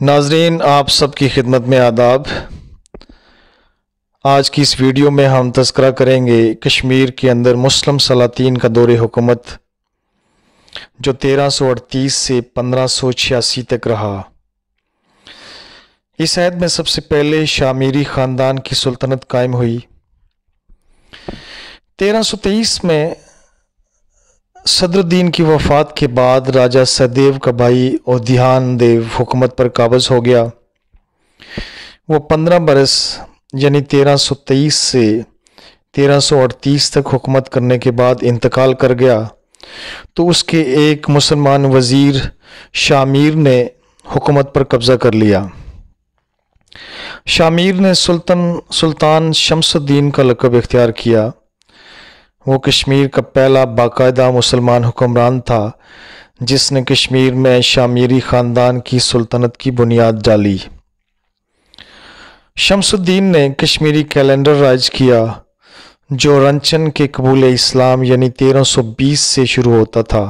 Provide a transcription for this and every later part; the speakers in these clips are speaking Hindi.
नाजरीन आप सबकी खिदमत में आदाब आज की इस वीडियो में हम तस्करा करेंगे कश्मीर के अंदर मुस्लिम सलातीन का दौरे हुकूमत जो 1338 से 1586 तक रहा इस ऐद में सबसे पहले शामीरी ख़ानदान की सुल्तनत कायम हुई 1323 में सदरुद्दीन की वफ़ात के बाद राजा सदैव का भाई और ध्यान देव हुकूमत पर काबज हो गया वो पंद्रह बरस यानी तेरह सौ तेईस से तेरह सौ अड़तीस तक हुकूमत करने के बाद इंतकाल कर गया तो उसके एक मुसलमान वज़ीर शामिर ने हुकूमत पर कब्ज़ा कर लिया शामिर ने सुल्तान सुल्तान शमसुद्दीन का लकब इख्तियार किया वो कश्मीर का पहला बाकायदा मुसलमान हुक्मरान था जिसने कश्मीर में शामीरी ख़ानदान की सुल्तनत की बुनियाद डाली शमसुद्दीन ने कश्मीरी कैलेंडर राज किया जो रंचन के कबूल इस्लाम यानी 1320 से शुरू होता था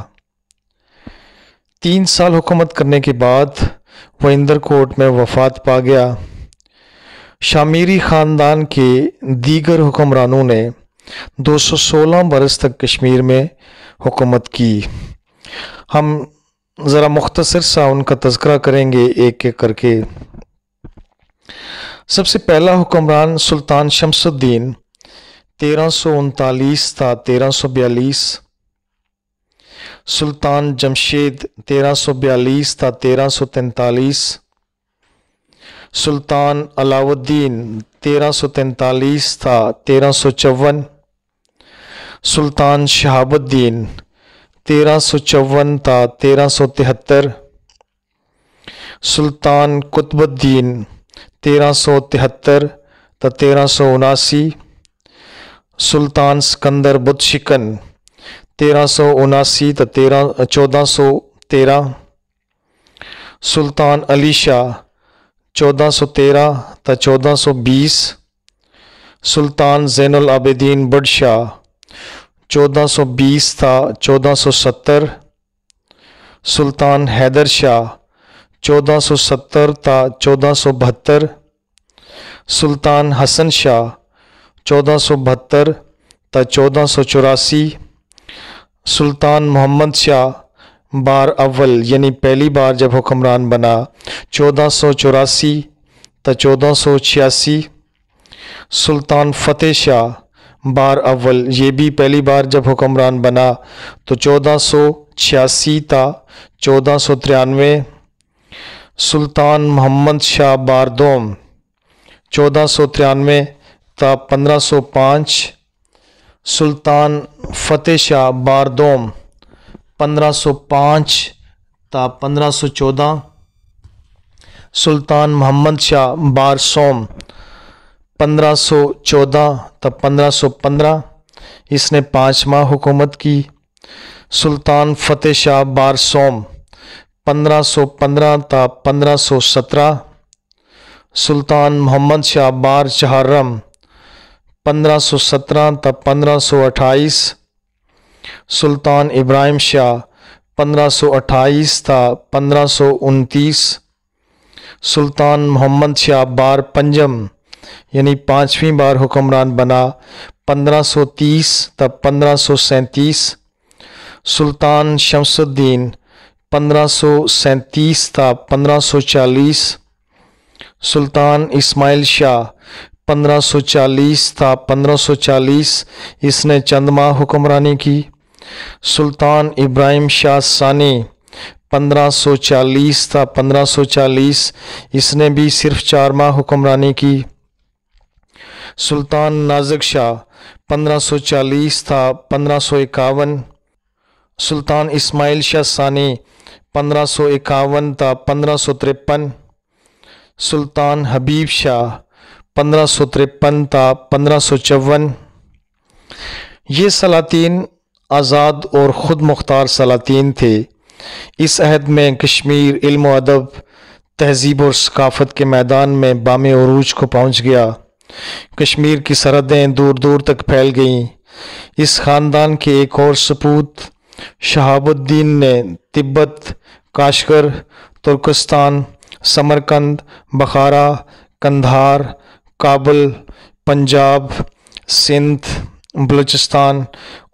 तीन साल हुकूमत करने के बाद वह इंदर कोट में वफात पा गया शामीरी ख़ानदान के दीगर हुक्मरानों ने 216 बरस तक कश्मीर में हुकूमत की हम ज़रा मुख्तसर सा उनका तस्करा करेंगे एक एक करके सबसे पहला हुक्मरान सुल्तान शमसुद्दीन तेरह सौ उनतालीस था तेरह सौ बयालीस सुल्तान जमशेद तेरह सौ बयालीस था तेरह सौ तैतालीस सुल्तान अलाउद्दीन तेरह सौ तैतालीस था तेरह सौ चौवन सुल्तान शहाबुद्दीन तेरह सौ चौवन था तेरह सौ तिहत्तर सुल्तान कुतबुद्दीन तेरह सौ तिहत्तर था तेरह सौ उनासी सुल्तान सिकंदर बुद शिकन तेरह सौ उनासी तो तेरह चौदह सौ तेरह सुल्तान अली शाह चौदह सौ तेरह त चौदह सौ बीस सुल्तान जैनल आबेदीन बडशाह 1420 था 1470 सुल्तान हैदर शाह 1470 था 1472 सुल्तान हसन शाह 1472 था चौदह सुल्तान मोहम्मद शाह बार अव्वल यानी पहली बार जब हुक्मरान बना चौदह सौ चौरासी त चौदह सौ छियासी सुल्तान फ़तेह शाह बार अव्वल ये भी पहली बार जब हुक्मरान बना तो चौदह सौ छियासी था चौदह सौ तिरानवे सुल्तान मोहम्मद शाह बारदोम चौदह सौ तिरानवे था पंद्रह सौ पाँच सुल्तान फतेह शाह बारदोम पंद्रह सौ पाँच था पंद्रह सौ चौदह सुल्तान मोहम्मद शाह बारसोम 1514 तब 1515 इसने पाँच माह हुकूमत की सुल्तान फतेह शाह बार सोम पंद्रह सौ पंद्रह सुल्तान मोहम्मद शाह बार चहर्रम 1517 सौ 1528 सुल्तान इब्राहिम शाह 1528 सौ 1529 सुल्तान मोहम्मद शाह बार पंजम यानी पाँचवीं बार हुक्मरान बना 1530 तब 1537 सुल्तान शमसुद्दीन 1537 था 1540 सुल्तान इस्माइल शाह 1540 था 1540 इसने चंद माह हुक्मरानी की सुल्तान इब्राहिम शाह सानी 1540 था 1540 इसने भी सिर्फ चार माह हुक्मरानी की सुल्तान नाजक शाह 1540 था पंद्रह सुल्तान इस्माइल शाह सानी पंद्रह था पंद्रह सुल्तान हबीब शाह पंद्रह था पंद्रह ये सलातीन आज़ाद और ख़ुद मुख्तार सलातीन थे इस अहद में कश्मीर इल्म अदब तहजीब और सकाफ़त के मैदान में बाम अरूज को पहुँच गया कश्मीर की सरहदें दूर दूर तक फैल गईं इस ख़ानदान के एक और सपूत शहाबुद्दीन ने तिब्बत काशकर तुर्कस्तान समरकंद बखारा कंधार काबुल पंजाब सिंध बलूचिस्तान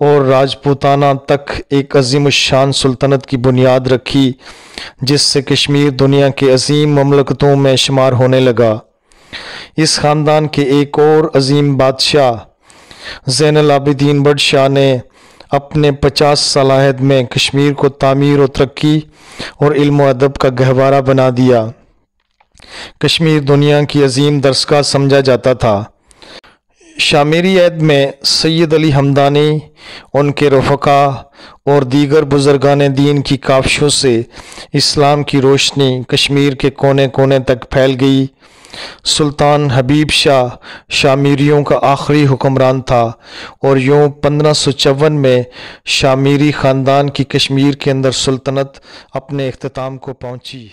और राजपूताना तक एक अजीम शान सुल्तनत की बुनियाद रखी जिससे कश्मीर दुनिया के अजीम ममलकतों में शुमार होने लगा इस ख़ानदान के एक और अजीम बादशाह जैन आबिदीन बट शाह ने अपने पचास सलाहत में कश्मीर को तामीर और तरक्की और इल्म अदब का गहवारा बना दिया कश्मीर दुनिया की अजीम दरसगा समझा जाता था शामेरी ऐद में सैद अली हमदानी उनके रफका और दीगर बुजुर्गान दीन की काफशों से इस्लाम की रोशनी कश्मीर के कोने कोने तक फैल गई सुल्तान हबीब शाह शामीरियों का आखिरी हुक्मरान था और यूँ पंद्रह सौ चौवन में शामीरी ख़ानदान की कश्मीर के अंदर सल्तनत अपने अख्ताम को पहुँची